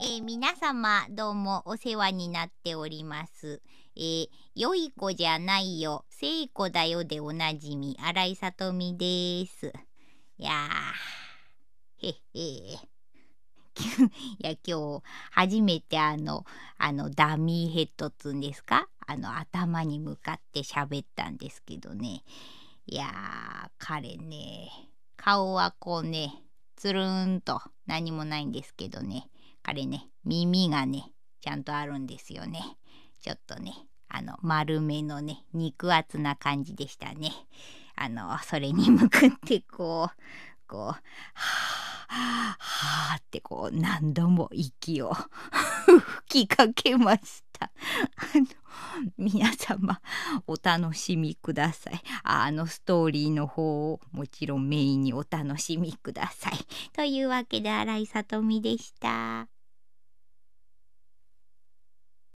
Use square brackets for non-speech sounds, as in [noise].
えー、皆様どうもお世話になっております。えー、良い子じゃないよ、聖子だよでおなじみ、新井さとみです。いやー、へへー。[laughs] いや今日初めてあのあのダミーヘッドっつうんですかあの頭に向かって喋ったんですけどねいやー彼ね顔はこうねつるんと何もないんですけどねあれね耳がねちゃんとあるんですよねちょっとねあの丸めのね肉厚な感じでしたねあのそれに向かってこうこう「はあはあ」ってこう何度も息を [laughs] 吹きかけました。あの皆様お楽しみください。あのストーリーの方をもちろんメインにお楽しみください。というわけで新井さとみでした。